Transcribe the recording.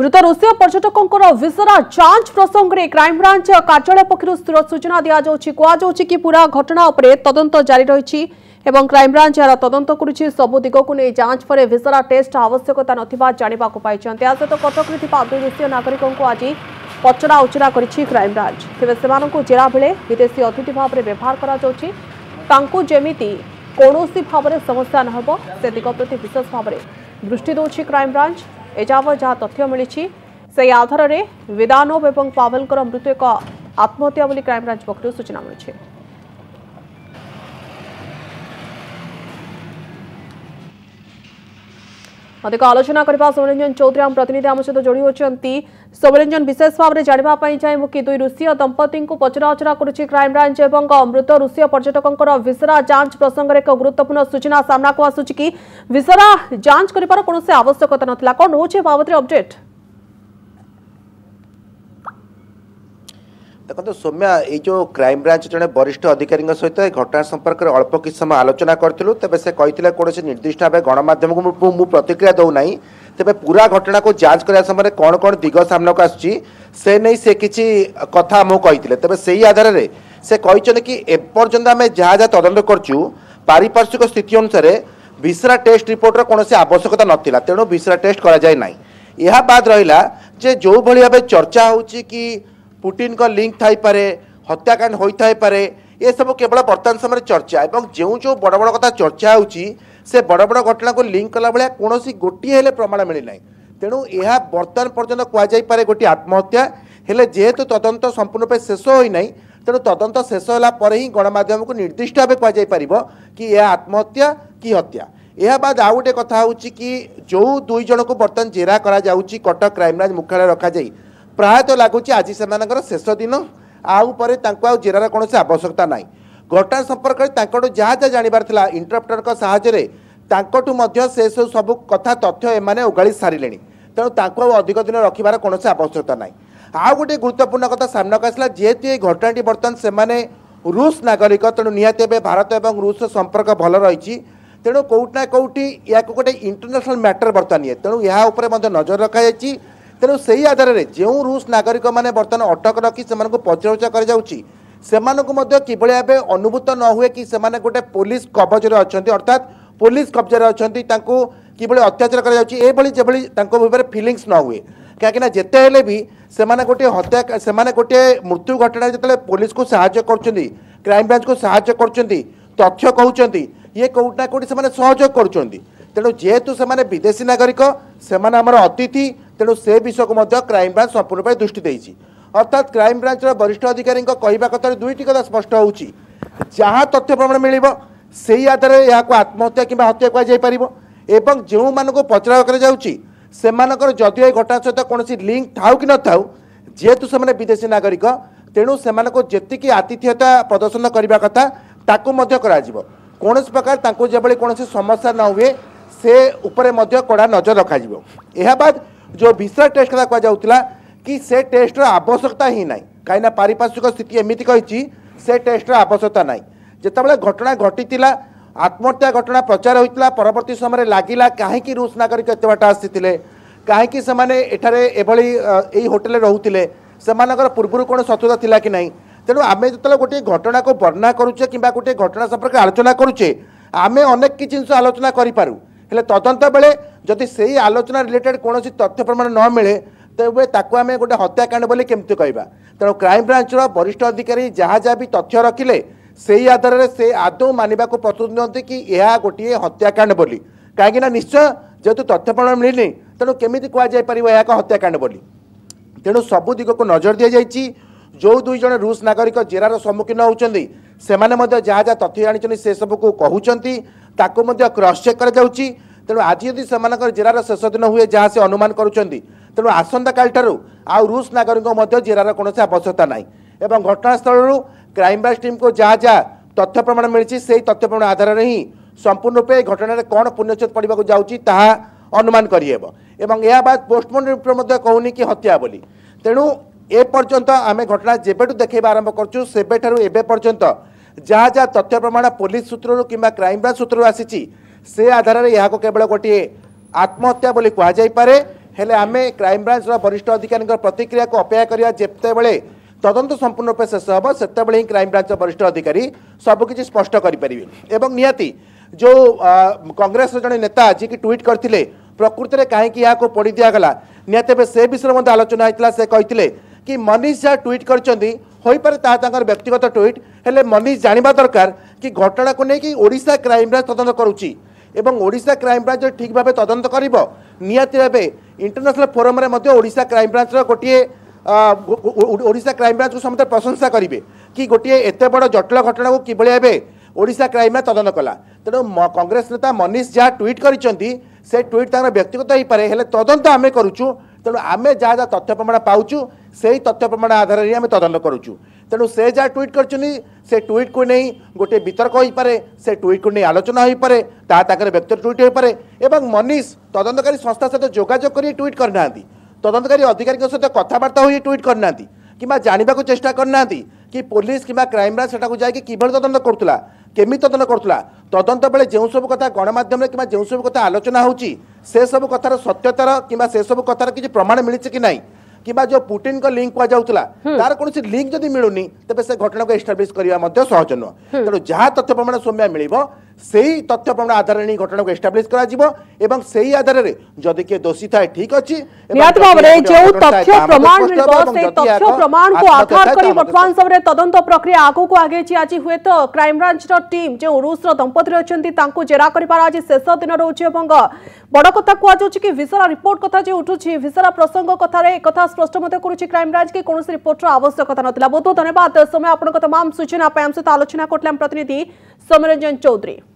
মৃত রোষীয় পর্যটকঙ্কর ভিসরা যাঞ্চ প্রসঙ্গে ক্রাইমব্রাঞ্চ কার্যালয় পক্ষ স্থির সূচনা দিয়াযাচ্ছে কুযাচ্ছে কি পুরা ঘটনা উপরে তদন্ত জারি রয়েছে এবং ক্রাইমব্রাঞ্চ এর তদন্ত করুছে সবু দিগক নিয়ে যাঞ্চ পরে ভিসরা টেস্ট আবশ্যকতা নথিবা জাণিবাক পাইছেন এর সহ কটকরে থাকা আন্তর্দেশীয় নাগরিকঙ্কু আজ পচরা উচরা করেছে ক্রাইমব্রাঞ্চ তবে সেমানকু জেরা বেড়ে বিদেশী অতিথি ভাবে ব্যবহার করা যাচ্ছে তাঙ্কু যেমিতি কোণী ভাবে সমস্যা নহব সে দিগ প্রতি বিশেষ ভাবে দৃষ্টি দেউছে ক্রাইমব্রাঞ্চ ଏଯାବତ୍ ଯାହା ତଥ୍ୟ ମିଳିଛି ସେହି ଆଧାରରେ ବେଦାନବ ଏବଂ ପାଭେଲଙ୍କର ମୃତ୍ୟୁ ଏକ ଆତ୍ମହତ୍ୟା ବୋଲି କ୍ରାଇମବ୍ରାଞ୍ଚ ପକ୍ଷରୁ ସୂଚନା ମିଳିଛି অধিক আলোচনা করা সৌম্যরঞ্জন চৌধুরী আম প্রতিনিধি আম সহ যোড়ি হচ্ছেন সৌম্যরঞ্জন বিশেষ ভাবে জাঁয়া চাহিবু কি দুই রুষীয় দম্পতি পচরাউচরা করছে ক্রাইমব্রাঞ্চ এবং মৃত রুষীয় পর্যটকর ভিসরা যাঞ্চ প্রসঙ্গে এক গুরুত্বপূর্ণ সূচনা সামনাকু আসুচি কি ভিসরা যাঞ্চ করবার কোণী আবশ্যকতা নথিলা কণ রয়েছে বাবদে অপডেট ଦେଖନ୍ତୁ ସୌମ୍ୟା ଏଇ ଯେଉଁ କ୍ରାଇମବ୍ରାଞ୍ଚ ଜଣେ ବରିଷ୍ଠ ଅଧିକାରୀଙ୍କ ସହିତ ଏ ଘଟଣା ସମ୍ପର୍କରେ ଅଳ୍ପ କିଛି ସମୟ ଆଲୋଚନା କରିଥିଲୁ ତେବେ ସେ କହିଥିଲେ କୌଣସି ନିର୍ଦ୍ଦିଷ୍ଟ ଭାବେ ଗଣମାଧ୍ୟମକୁ ମୁଁ ପ୍ରତିକ୍ରିୟା ଦେଉନାହିଁ ତେବେ ପୁରା ଘଟଣାକୁ ଯାଞ୍ଚ କରିବା ସମୟରେ କ'ଣ କ'ଣ ଦିଗ ସାମ୍ନାକୁ ଆସୁଛି ସେ ନେଇ ସେ କିଛି କଥା ଆମକୁ କହିଥିଲେ ତେବେ ସେଇ ଆଧାରରେ ସେ କହିଛନ୍ତି କି ଏପର୍ଯ୍ୟନ୍ତ ଆମେ ଯାହା ଯାହା ତଦନ୍ତ କରୁଛୁ ପାରିପାର୍ଶ୍ୱିକ ସ୍ଥିତି ଅନୁସାରେ ଭିସରା ଟେଷ୍ଟ ରିପୋର୍ଟର କୌଣସି ଆବଶ୍ୟକତା ନଥିଲା ତେଣୁ ଭିସରା ଟେଷ୍ଟ କରାଯାଇ ନାହିଁ ଏହା ବାଦ୍ ରହିଲା ଯେ ଯେଉଁଭଳି ଭାବେ ଚର୍ଚ୍ଚା ହେଉଛି କି পুটিনক লিঙ্ক থাইপরে হত্যাকাণ্ড হয়ে এসব কেবল বর্তমান সময় চর্চা এবং যে যে বড় বড় কথা চর্চা হচ্ছে সে বড় বড় ঘটনা লিঙ্ক কলা ভাবে কোণী গোটি হলে প্রমাণ মিলি না তেমন এ বর্তমান পর্যন্ত কুযাইপরে গোটি আত্মহত্যা হলে যেহেতু তদন্ত সম্পূর্ণরূপে শেষ হয়ে নাই তেমন তদন্ত শেষ হল পরে হি গণমাধ্যমকে নির্দিষ্ট ভাবে কুযাইপার কি এ আত্মহত্যা কি হত্যা এ বাদ ବାଦ ଆଉ ଗୋଟେ କଥା ହେଉଛି କି ଯେଉଁ বর্তমান জেরা করা যাচ্ছে কটক ক্রাইমব্রাঞ্চ କ୍ରାଇମବ୍ରାଞ୍ଚ ମୁଖ୍ୟାଳୟ যায় ପ୍ରାୟତଃ ଲାଗୁଛି ଆଜି ସେମାନଙ୍କର ଶେଷ ଦିନ ଆଉ ପରେ ତାଙ୍କୁ ଆଉ ଜେରାର କୌଣସି ଆବଶ୍ୟକତା ନାହିଁ ଘଟଣା ସମ୍ପର୍କରେ ତାଙ୍କଠୁ ଯାହା ଯାହା ଜାଣିବାର ଥିଲା ଇଣ୍ଟରପ୍ରେଟରଙ୍କ ସାହାଯ୍ୟରେ ତାଙ୍କଠୁ ମଧ୍ୟ ସେସବୁ ସବୁ କଥା ତଥ୍ୟ ଏମାନେ ଉଗାଳି ସାରିଲେଣି ତେଣୁ ତାଙ୍କୁ ଆଉ ଅଧିକ ଦିନ ରଖିବାର କୌଣସି ଆବଶ୍ୟକତା ନାହିଁ ଆଉ ଗୋଟିଏ ଗୁରୁତ୍ୱପୂର୍ଣ୍ଣ କଥା ସାମ୍ନାକୁ ଆସିଲା ଯେହେତୁ ଏହି ଘଟଣାଟି ବର୍ତ୍ତମାନ ସେମାନେ ରୁଷ ନାଗରିକ ତେଣୁ ନିହାତି ଏବେ ଭାରତ ଏବଂ ରୁଷର ସମ୍ପର୍କ ଭଲ ରହିଛି ତେଣୁ କେଉଁଠି ନା କେଉଁଠି ଏହାକୁ ଗୋଟେ ଇଣ୍ଟରନ୍ୟାସନାଲ୍ ମ୍ୟାଟର ବର୍ତ୍ତମାନ ଇଏ ତେଣୁ ଏହା ଉପରେ ମଧ୍ୟ ନଜର ରଖାଯାଇଛି ତେଣୁ ସେହି ଆଧାରରେ ଯେଉଁ ରୁଷ ନାଗରିକମାନେ ବର୍ତ୍ତମାନ ଅଟକ ରଖି ସେମାନଙ୍କୁ ପଚରାଉଚରା କରାଯାଉଛି ସେମାନଙ୍କୁ ମଧ୍ୟ କିଭଳି ଭାବେ ଅନୁଭୂତ ନ ହୁଏ କି ସେମାନେ ଗୋଟେ ପୋଲିସ କବଜରେ ଅଛନ୍ତି ଅର୍ଥାତ ପୋଲିସ କବଜାରେ ଅଛନ୍ତି ତାଙ୍କୁ କିଭଳି ଅତ୍ୟାଚାର କରାଯାଉଛି ଏଭଳି ଯେଭଳି ତାଙ୍କ ଉପରେ ଫିଲିଙ୍ଗସ୍ ନ ହୁଏ କାହିଁକିନା ଯେତେ ହେଲେ ବି ସେମାନେ ଗୋଟିଏ ହତ୍ୟା ସେମାନେ ଗୋଟିଏ ମୃତ୍ୟୁ ଘଟଣାରେ ଯେତେବେଳେ ପୋଲିସକୁ ସାହାଯ୍ୟ କରୁଛନ୍ତି କ୍ରାଇମବ୍ରାଞ୍ଚକୁ ସାହାଯ୍ୟ କରୁଛନ୍ତି ତଥ୍ୟ କହୁଛନ୍ତି ଇଏ କେଉଁଠି ନା କେଉଁଠି ସେମାନେ ସହଯୋଗ କରୁଛନ୍ତି ତେଣୁ ଯେହେତୁ ସେମାନେ ବିଦେଶୀ ନାଗରିକ ସେମାନେ ଆମର ଅତିଥି ତେଣୁ ସେ ବିଷୟକୁ ମଧ୍ୟ କ୍ରାଇମବ୍ରାଞ୍ଚ ସମ୍ପୂର୍ଣ୍ଣ ଭାବେ ଦୃଷ୍ଟି ଦେଇଛି ଅର୍ଥାତ୍ କ୍ରାଇମବ୍ରାଞ୍ଚର ବରିଷ୍ଠ ଅଧିକାରୀଙ୍କ କହିବା କଥାରେ ଦୁଇଟି କଥା ସ୍ପଷ୍ଟ ହେଉଛି ଯାହା ତଥ୍ୟ ପ୍ରମାଣ ମିଳିବ ସେହି ଆଧାରରେ ଏହାକୁ ଆତ୍ମହତ୍ୟା କିମ୍ବା ହତ୍ୟା କୁହାଯାଇପାରିବ ଏବଂ ଯେଉଁମାନଙ୍କୁ ପଚରା କରାଯାଉଛି ସେମାନଙ୍କର ଯଦିଓ ଏ ଘଟଣା ସହିତ କୌଣସି ଲିଙ୍କ୍ ଥାଉ କି ନଥାଉ ଯେହେତୁ ସେମାନେ ବିଦେଶୀ ନାଗରିକ ତେଣୁ ସେମାନଙ୍କୁ ଯେତିକି ଆତିଥ୍ୟତା ପ୍ରଦର୍ଶନ କରିବା କଥା ତାକୁ ମଧ୍ୟ କରାଯିବ କୌଣସି ପ୍ରକାର ତାଙ୍କୁ ଯେଭଳି କୌଣସି ସମସ୍ୟା ନ ହୁଏ ସେ ଉପରେ ମଧ୍ୟ କଡ଼ା ନଜର ରଖାଯିବ ଏହା ବାଦ जो भिसा टेस्ट कदा कहला कि से टेस्टर आवश्यकता ही ना कहीं पारिपार्श्विक स्थिति एमती कही से टेस्टर आवश्यकता ना যেতবে ঘটনা ঘটি আত্মহত্যা ঘটনা প্রচার হয়েছিল পরবর্তী সময় লাগিলা কী রুষ নাগরিক এত বাট আসিলে কী সে এখানে এভাবে এই হোটেলে রুলে সে পূর্বর কোণ শত্রুতা লা কি না তেমন আমি যেত গোটি ঘটনাকে বর্ণনা করুছে কিংবা গোটি ঘটনা সম্পর্কে আলোচনা করুছে আমি অনেক কিছু জিনিস আলোচনা করে পু ହେଲେ ତଦନ୍ତ ବେଳେ ଯଦି ସେଇ ଆଲୋଚନା ରିଲେଟେଡ଼୍ କୌଣସି ତଥ୍ୟ ପ୍ରମାଣ ନ ମିଳେ ତେବେ ତାକୁ ଆମେ ଗୋଟେ ହତ୍ୟାକାଣ୍ଡ ବୋଲି କେମିତି କହିବା ତେଣୁ କ୍ରାଇମବ୍ରାଞ୍ଚର ବରିଷ୍ଠ ଅଧିକାରୀ ଯାହା ଯାହା ବି ତଥ୍ୟ ରଖିଲେ ସେଇ ଆଧାରରେ ସେ ଆଦୌ ମାନିବାକୁ ପ୍ରସ୍ତୁତ ନିଅନ୍ତି କି ଏହା ଗୋଟିଏ ହତ୍ୟାକାଣ୍ଡ ବୋଲି କାହିଁକିନା ନିଶ୍ଚୟ ଯେହେତୁ ତଥ୍ୟ ପ୍ରମାଣ ମିଳିନି ତେଣୁ କେମିତି କୁହାଯାଇପାରିବ ଏହା ଏକ ହତ୍ୟାକାଣ୍ଡ ବୋଲି ତେଣୁ ସବୁ ଦିଗକୁ ନଜର ଦିଆଯାଇଛି ଯେଉଁ ଦୁଇ ଜଣ ରୁଷ ନାଗରିକ ଜେରାର ସମ୍ମୁଖୀନ ହେଉଛନ୍ତି ସେମାନେ ମଧ୍ୟ ଯାହା ଯାହା ତଥ୍ୟ ଜାଣିଛନ୍ତି ସେସବୁକୁ କହୁଛନ୍ତି ତାକୁ ମଧ୍ୟ କ୍ରସ୍ ଚେକ୍ କରାଯାଉଛି ତେଣୁ ଆଜି ଯଦି ସେମାନଙ୍କର ଜେରାର ଶେଷ ଦିନ ହୁଏ ଯାହା ସେ ଅନୁମାନ କରୁଛନ୍ତି ତେଣୁ ଆସନ୍ତାକାଲିଠାରୁ ଆଉ ରୁଷ ନାଗରିକଙ୍କ ମଧ୍ୟ ଜେରାର କୌଣସି ଆବଶ୍ୟକତା ନାହିଁ ଏବଂ ଘଟଣାସ୍ଥଳରୁ କ୍ରାଇମବ୍ରାଞ୍ଚ ଟିମ୍କୁ ଯାହା ଯାହା ତଥ୍ୟ ପ୍ରମାଣ ମିଳିଛି ସେହି ତଥ୍ୟ ପ୍ରମାଣ ଆଧାରରେ ହିଁ ସମ୍ପୂର୍ଣ୍ଣ ରୂପେ ଘଟଣାରେ କ'ଣ ପୁଣ୍ୟଚ୍ଛେଦ ପଡ଼ିବାକୁ ଯାଉଛି ତାହା ଅନୁମାନ କରିହେବ ଏବଂ ଏହା ବାଦ ପୋଷ୍ଟମର୍ଟମ ରୂପରେ ମଧ୍ୟ କହୁନି କି ହତ୍ୟା ବୋଲି ତେଣୁ ଏ ପର୍ଯ୍ୟନ୍ତ ଆମେ ଘଟଣା ଯେବେଠୁ ଦେଖାଇବା ଆରମ୍ଭ କରୁଛୁ ସେବେଠାରୁ ଏବେ ପର୍ଯ୍ୟନ୍ତ जहाँ जहाँ तथ्य प्रमाण पुलिस सूत्रु किंवा क्राइमब्रांच सूत्रु आसी से आधार में यहाँ केवल गोटे आत्महत्या कहुपे हेले आम क्राइमब्रांचर वरिष्ठ अधिकारी प्रतिक्रिया को अपेक्षा करवा जितेबले তদন্ত সম্পূর্ণ রূপে শেষ হব সেতবে হি ক্রাইমব্রাঞ্চ বরিষ্ঠ অধিকারী সবুকিছি স্পষ্ট করে এবং নিহতি যে কংগ্রেস জনে নেতা যিকি ট্যুইট করে প্রকৃতরে কী এখন পোড়ি দিগলা নিহতি এবার সে বিষয়ে আলোচনা হয়েছিল সে কে মনীষ যা ট্যুইট করছেন ହୋଇପାରେ ତାହା ତାଙ୍କର ବ୍ୟକ୍ତିଗତ ଟ୍ୱିଟ୍ ହେଲେ ମନୀଷ ଜାଣିବା ଦରକାର କି ଘଟଣାକୁ ନେଇକି ଓଡ଼ିଶା କ୍ରାଇମବ୍ରାଞ୍ଚ ତଦନ୍ତ କରୁଛି ଏବଂ ଓଡ଼ିଶା କ୍ରାଇମବ୍ରାଞ୍ଚ ଯଦି ଠିକ୍ ଭାବେ ତଦନ୍ତ କରିବ ନିହାତି ଭାବେ ଇଣ୍ଟରନ୍ୟାସନାଲ୍ ଫୋରମ୍ରେ ମଧ୍ୟ ଓଡ଼ିଶା କ୍ରାଇମବ୍ରାଞ୍ଚର ଗୋଟିଏ ଓଡ଼ିଶା କ୍ରାଇମବ୍ରାଞ୍ଚକୁ ସମସ୍ତେ ପ୍ରଶଂସା କରିବେ କି ଗୋଟିଏ ଏତେ ବଡ଼ ଜଟିଳ ଘଟଣାକୁ କିଭଳି ଭାବେ ଓଡ଼ିଶା କ୍ରାଇମବ୍ରାଞ୍ଚ ତଦନ୍ତ କଲା ତେଣୁ କଂଗ୍ରେସ ନେତା ମନୀଷ ଯାହା ଟ୍ୱିଟ୍ କରିଛନ୍ତି ସେ ଟ୍ୱିଟ୍ ତାଙ୍କର ବ୍ୟକ୍ତିଗତ ହେଇପାରେ ହେଲେ ତଦନ୍ତ ଆମେ କରୁଛୁ ତେଣୁ ଆମେ ଯାହା ଯାହା ତଥ୍ୟ ପ୍ରମାଣ ପାଉଛୁ সেই তথ্য প্রমাণ আধারে আমি তদন্ত করছু তেমন সে যা টুইট করছেন সে টুইট কু নেই গোটে বিতর্ক হয়েপরে সে টুইট কু নিয়ে আলোচনা হয়েপরে তা তাকে ব্যক্তি ট্যুইট হয়েপরে এবং মনীষ তদন্তকারী সংস্থা সহ যোগাযোগ করে টুইট করে না তদন্তকারী অধিকারী সহ কথাবার্তা হয়ে টুইট করে না কিংবা জাঁয়া চেষ্টা করে না কি পুলিশ কিংবা ক্রাইমব্রাঞ্চ সেটা যাই কিভাবে তদন্ত করুলা কেমি তদন্ত করুলা তদন্ত বেড়ে যে সব কথা গণমাধ্যমে কিংবা যে সব কথা আলোচনা হচ্ছে সেসব কথার সত্যতার কিংবা সেসব কথার কিছু প্রমাণ মিছে কি নাই কিংবা যে পুটিন লিঙ্ক কুযাউলা তার কোণী লিঙ্ক যদি মিলুনি তবে সে ঘটনাকে এস্টাবলিশ করা সহজ নুহ তেমন যা তথ্য প্রমাণ সৌম্যা মিলব সেই তথ্য প্রমাণ আধারে নিয়ে ঘটনাকে এস্টাবলিশ করা যাব এবং সেই আধারে যদি কে দোষী থাকে ঠিক আছে তদন্ত প্রক্রিয়া আগুক আগেছি আজ হুয়েত ক্রাইম ব্রাঞ্চর টিম যে রুষর দম্পতি অনেক জেরা করবার আজ শেষ দিন রয়েছে এবং বড় কথা কুযাচ্ছে কি ভিসারা রিপোর্ট কথা যে উঠুছি ভিসারা প্রসঙ্গ কথার কথা স্পষ্ট মতো করুছি ক্রাইমব্রাঞ্চ কি কোণী রিপোর্টর আবশ্যকতা নথিলা বহুত ধন্যবাদ সময় আপনার তমাম সূচনা আম সহ আলোচনা করলে প্রতিনিধি সৌম্যরঞ্জন চৌধুরী